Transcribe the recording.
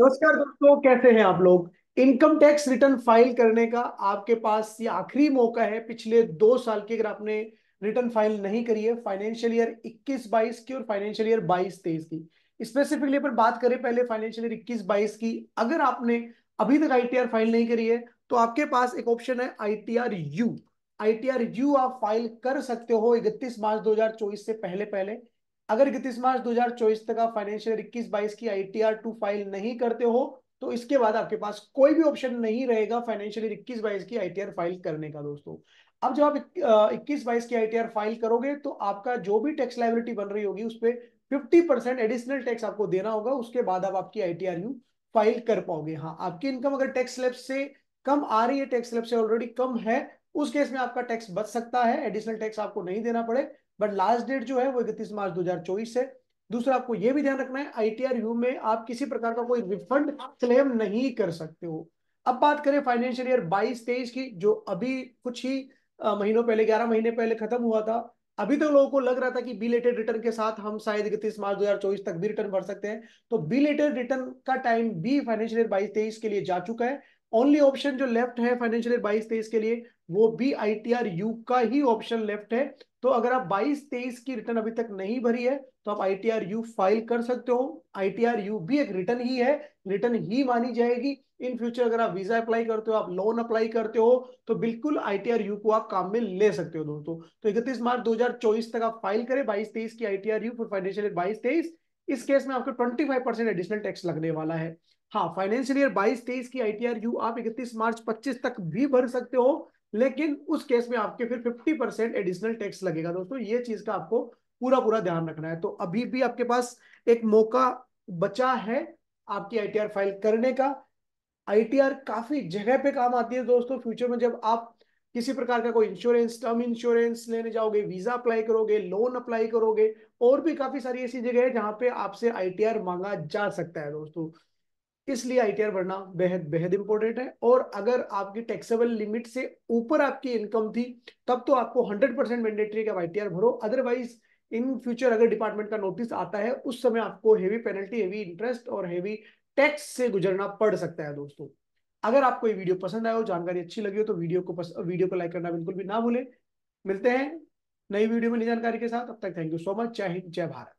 नमस्कार दोस्तों कैसे हैं आप लोग इनकम टैक्स रिटर्न फाइल करने का आपके पास ये आखिरी मौका है पिछले दो साल की अगर आपने रिटर्न फाइल नहीं करी है फाइनेंशियल ईयर 21 22 की और फाइनेंशियल ईयर 22 23 की स्पेसिफिकली पर बात करें पहले फाइनेंशियल ईयर 21 22 की अगर आपने अभी तक आई फाइल नहीं करी है तो आपके पास एक ऑप्शन है आई यू आर यू आप फाइल कर सकते हो इकतीस मार्च दो से पहले पहले अगर इकतीस मार्च 2024 तक आप फाइनेंशियल इक्कीस बाईस की आईटीआर टू फाइल नहीं करते हो तो इसके बाद आपके पास कोई भी ऑप्शन नहीं रहेगा फाइनेंशियल इक्कीस बाईस की आईटीआर फाइल करने का दोस्तों अब जब आप इक्कीस बाईस की आईटीआर फाइल करोगे तो आपका जो भी टैक्स लाइबिलिटी बन रही होगी उस पर फिफ्टी परसेंट एडिशनल टैक्स आपको देना होगा उसके बाद आप आपकी आईटीआर यू फाइल कर पाओगे हाँ आपकी इनकम अगर टैक्स स्लैब से कम आ रही है टैक्स स्लैब से ऑलरेडी कम है उस केस में आपका टैक्स बच सकता है एडिशनल टैक्स आपको नहीं देना पड़े बट लास्ट डेट जो है वो इकतीस मार्च चौबीस है दूसरा आपको ये भी ध्यान रखना है आर यू में आप किसी प्रकार का कोई रिफंड क्लेम नहीं कर सकते हो अब बात करें फाइनेंशियल ईयर बाईस तेईस की जो अभी कुछ ही महीनों पहले ग्यारह महीने पहले खत्म हुआ था अभी तो लोगों को लग रहा था कि बी लेटेड रिटर्न के साथ हम शायद इकतीस मार्च 2024 तक भी रिटर्न भर सकते हैं तो बी लेटेड रिटर्न का टाइम भी फाइनेंशियल ईयर बाईस तेईस के लिए जा चुका है ओनली ऑप्शन जो लेफ्ट है फाइनेंशियल बाईस तेईस के लिए वो भी आर यू का ही ऑप्शन लेफ्ट है तो अगर आप बाईस तेईस की रिटर्न अभी तक नहीं भरी है तो आप आर यू फाइल कर सकते हो आर यू भी एक रिटर्न ही है रिटर्न ही मानी जाएगी इन फ्यूचर अगर आप वीजा अप्लाई करते हो आप लोन अप्लाई करते हो तो बिल्कुल आईटीआर यू को आप काम में ले सकते हो दोस्तों तो इकतीस मार्च चौबीस तक आप फाइल करें बाईस तेईस की आई यू फॉर फाइनेंशियल बाईस तेईस इस केस में आपको फाइव परसेंट एडिशनल टैक्स लगने वाला है हाँ फाइनेंशियल ईयर बाईस तेईस की आईटीआर यू आप इकतीस मार्च पच्चीस तक भी भर सकते हो लेकिन उस केस में आपके फिर फिफ्टी परसेंट एडिशनल टैक्स लगेगा दोस्तों ये चीज का आपको पूरा पूरा ध्यान रखना है तो अभी भी आपके पास एक मौका बचा है आपकी आईटीआर फाइल करने का आईटीआर काफी जगह पे काम आती है दोस्तों फ्यूचर में जब आप किसी प्रकार का कोई इंश्योरेंस टर्म इंश्योरेंस लेने जाओगे वीजा अप्लाई करोगे लोन अप्लाई करोगे और भी काफी सारी ऐसी जगह है जहां पे आपसे आईटीआर मांगा जा सकता है दोस्तों इसलिए आईटीआर भरना बेहद बेहद इंपॉर्टेंट है और अगर आपकी टैक्सेबल लिमिट से ऊपर आपकी इनकम थी तब तो आपको 100 परसेंट मैंडेटरी का आईटीआर भरो अदरवाइज इन फ्यूचर अगर डिपार्टमेंट का नोटिस आता है उस समय आपको हेवी पेनल्टी हेवी इंटरेस्ट और हेवी टैक्स से गुजरना पड़ सकता है दोस्तों अगर आपको ये वीडियो पसंद आया हो जानकारी अच्छी लगी हो तो वीडियो को पस, वीडियो को लाइक करना बिल्कुल भी ना भूले मिलते हैं नई वीडियो में नई जानकारी के साथ अब तक थैंक यू सो मच जय हिंद जय भारत